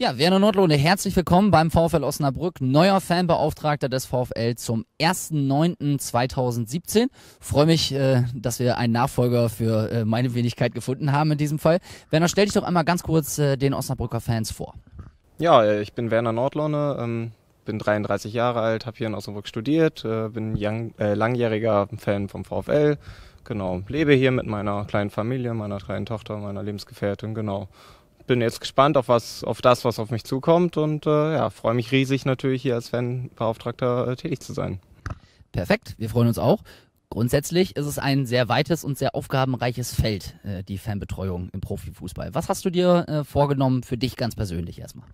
Ja, Werner Nordlohne, herzlich willkommen beim VfL Osnabrück, neuer Fanbeauftragter des VfL zum 1.9.2017. Freue mich, äh, dass wir einen Nachfolger für äh, meine Wenigkeit gefunden haben in diesem Fall. Werner, stell dich doch einmal ganz kurz äh, den Osnabrücker Fans vor. Ja, ich bin Werner Nordlohne, ähm, bin 33 Jahre alt, habe hier in Osnabrück studiert, bin langjähriger Fan vom VfL, genau, lebe hier mit meiner kleinen Familie, meiner kleinen Tochter, meiner Lebensgefährtin, genau bin jetzt gespannt auf was, auf das, was auf mich zukommt und äh, ja, freue mich riesig natürlich hier als Fanbeauftragter äh, tätig zu sein. Perfekt, wir freuen uns auch. Grundsätzlich ist es ein sehr weites und sehr aufgabenreiches Feld, äh, die Fanbetreuung im Profifußball. Was hast du dir äh, vorgenommen für dich ganz persönlich erstmal?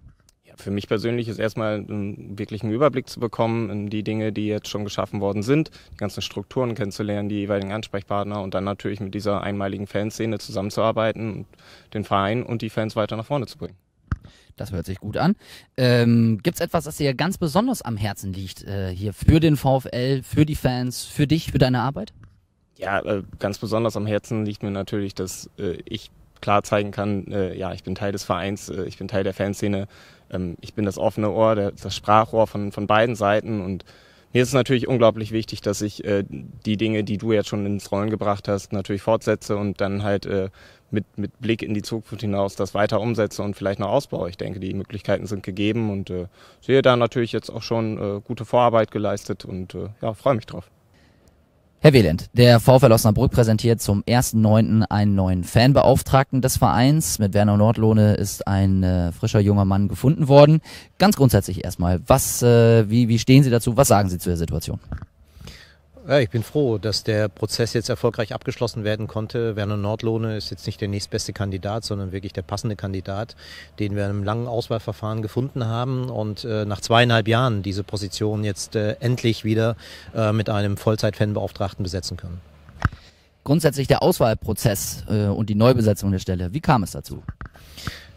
Für mich persönlich ist erstmal einen wirklichen Überblick zu bekommen, die Dinge, die jetzt schon geschaffen worden sind, die ganzen Strukturen kennenzulernen, die jeweiligen Ansprechpartner und dann natürlich mit dieser einmaligen Fanszene zusammenzuarbeiten und den Verein und die Fans weiter nach vorne zu bringen. Das hört sich gut an. Ähm, Gibt es etwas, das dir ganz besonders am Herzen liegt, äh, hier für den VfL, für die Fans, für dich, für deine Arbeit? Ja, äh, ganz besonders am Herzen liegt mir natürlich, dass äh, ich klar zeigen kann, äh, ja, ich bin Teil des Vereins, äh, ich bin Teil der Fanszene, ähm, ich bin das offene Ohr, der, das Sprachrohr von, von beiden Seiten und mir ist es natürlich unglaublich wichtig, dass ich äh, die Dinge, die du jetzt schon ins Rollen gebracht hast, natürlich fortsetze und dann halt äh, mit, mit Blick in die Zukunft hinaus das weiter umsetze und vielleicht noch ausbaue. Ich denke, die Möglichkeiten sind gegeben und äh, sehe da natürlich jetzt auch schon äh, gute Vorarbeit geleistet und äh, ja, freue mich drauf. Herr Wieland, der VfL Osnabrück präsentiert zum 1.9. einen neuen Fanbeauftragten des Vereins. Mit Werner Nordlohne ist ein äh, frischer junger Mann gefunden worden. Ganz grundsätzlich erstmal, was, äh, wie, wie stehen Sie dazu? Was sagen Sie zu der Situation? Ja, ich bin froh, dass der Prozess jetzt erfolgreich abgeschlossen werden konnte. Werner Nordlohne ist jetzt nicht der nächstbeste Kandidat, sondern wirklich der passende Kandidat, den wir in einem langen Auswahlverfahren gefunden haben und äh, nach zweieinhalb Jahren diese Position jetzt äh, endlich wieder äh, mit einem Vollzeit-Fanbeauftragten besetzen können. Grundsätzlich der Auswahlprozess äh, und die Neubesetzung der Stelle, wie kam es dazu?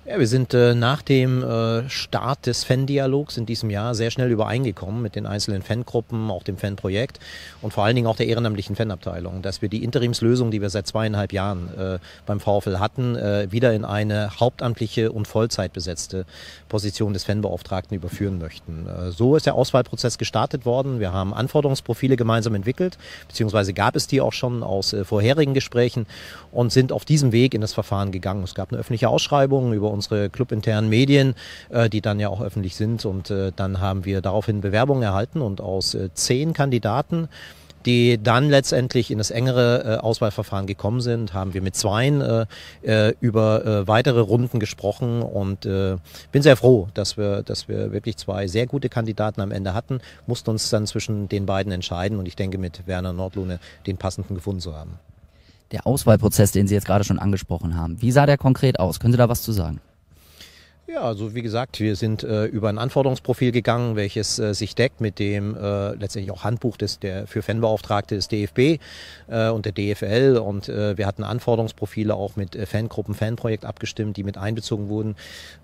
Ja, wir sind äh, nach dem äh, Start des Fan-Dialogs in diesem Jahr sehr schnell übereingekommen mit den einzelnen Fangruppen, auch dem Fanprojekt und vor allen Dingen auch der ehrenamtlichen Fanabteilung, dass wir die Interimslösung, die wir seit zweieinhalb Jahren äh, beim VfL hatten, äh, wieder in eine hauptamtliche und vollzeitbesetzte Position des Fanbeauftragten überführen möchten. Äh, so ist der Auswahlprozess gestartet worden. Wir haben Anforderungsprofile gemeinsam entwickelt, beziehungsweise gab es die auch schon aus äh, vorherigen Gesprächen und sind auf diesem Weg in das Verfahren gegangen. Es gab eine öffentliche Ausschreibung über unsere clubinternen Medien, äh, die dann ja auch öffentlich sind. Und äh, dann haben wir daraufhin Bewerbungen erhalten und aus äh, zehn Kandidaten die dann letztendlich in das engere äh, Auswahlverfahren gekommen sind, haben wir mit zweien äh, äh, über äh, weitere Runden gesprochen und äh, bin sehr froh, dass wir, dass wir wirklich zwei sehr gute Kandidaten am Ende hatten, mussten uns dann zwischen den beiden entscheiden und ich denke mit Werner Nordlohne den passenden gefunden zu haben. Der Auswahlprozess, den Sie jetzt gerade schon angesprochen haben, wie sah der konkret aus? Können Sie da was zu sagen? Ja, also wie gesagt, wir sind äh, über ein Anforderungsprofil gegangen, welches äh, sich deckt mit dem äh, letztendlich auch Handbuch des, der für Fanbeauftragte des DFB äh, und der DFL. Und äh, wir hatten Anforderungsprofile auch mit äh, Fangruppen, Fanprojekt abgestimmt, die mit einbezogen wurden.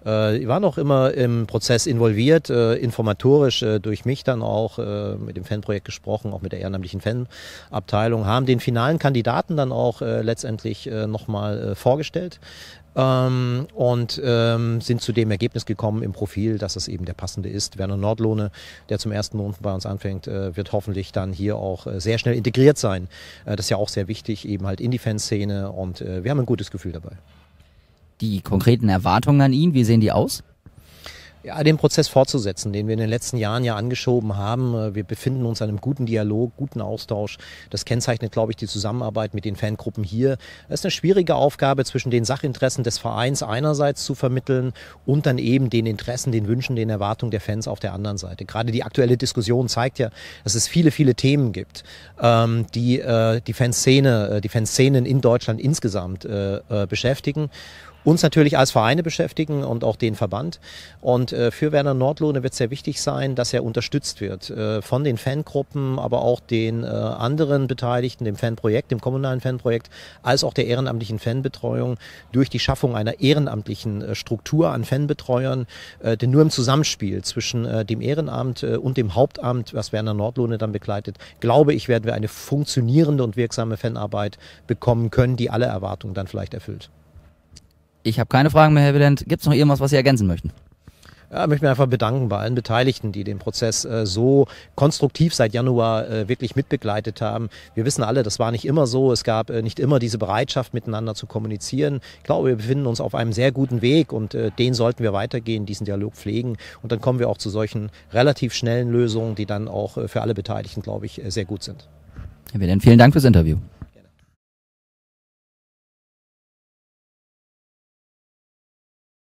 Äh, waren auch immer im Prozess involviert, äh, informatorisch äh, durch mich dann auch äh, mit dem Fanprojekt gesprochen, auch mit der ehrenamtlichen Fanabteilung, haben den finalen Kandidaten dann auch äh, letztendlich äh, nochmal äh, vorgestellt ähm, und ähm, sind zu dem Ergebnis gekommen im Profil, dass es eben der passende ist. Werner Nordlohne, der zum ersten bei uns anfängt, äh, wird hoffentlich dann hier auch äh, sehr schnell integriert sein. Äh, das ist ja auch sehr wichtig, eben halt in die Fanszene und äh, wir haben ein gutes Gefühl dabei. Die konkreten Erwartungen an ihn, wie sehen die aus? Ja, den Prozess fortzusetzen, den wir in den letzten Jahren ja angeschoben haben. Äh, wir befinden uns in einem guten Dialog, guten Austausch. Das kennzeichnet, glaube ich, die Zusammenarbeit mit den Fangruppen hier. Es ist eine schwierige Aufgabe, zwischen den Sachinteressen des Vereins einerseits zu vermitteln und dann eben den Interessen, den Wünschen, den Erwartungen der Fans auf der anderen Seite. Gerade die aktuelle Diskussion zeigt ja, dass es viele, viele Themen gibt, ähm, die äh, die Fanszene, äh, die Fanszenen in Deutschland insgesamt äh, äh beschäftigen uns natürlich als Vereine beschäftigen und auch den Verband. Und äh, für Werner Nordlohne wird es sehr wichtig sein, dass er unterstützt wird äh, von den Fangruppen, aber auch den äh, anderen Beteiligten, dem Fanprojekt, dem kommunalen Fanprojekt, als auch der ehrenamtlichen Fanbetreuung durch die Schaffung einer ehrenamtlichen äh, Struktur an Fanbetreuern. Äh, denn nur im Zusammenspiel zwischen äh, dem Ehrenamt äh, und dem Hauptamt, was Werner Nordlohne dann begleitet, glaube ich, werden wir eine funktionierende und wirksame Fanarbeit bekommen können, die alle Erwartungen dann vielleicht erfüllt. Ich habe keine Fragen mehr, Herr Willand. Gibt es noch irgendwas, was Sie ergänzen möchten? Ja, ich möchte mich einfach bedanken bei allen Beteiligten, die den Prozess äh, so konstruktiv seit Januar äh, wirklich mitbegleitet haben. Wir wissen alle, das war nicht immer so. Es gab äh, nicht immer diese Bereitschaft, miteinander zu kommunizieren. Ich glaube, wir befinden uns auf einem sehr guten Weg und äh, den sollten wir weitergehen, diesen Dialog pflegen. Und dann kommen wir auch zu solchen relativ schnellen Lösungen, die dann auch äh, für alle Beteiligten, glaube ich, äh, sehr gut sind. Herr Wilhelm, vielen Dank fürs Interview.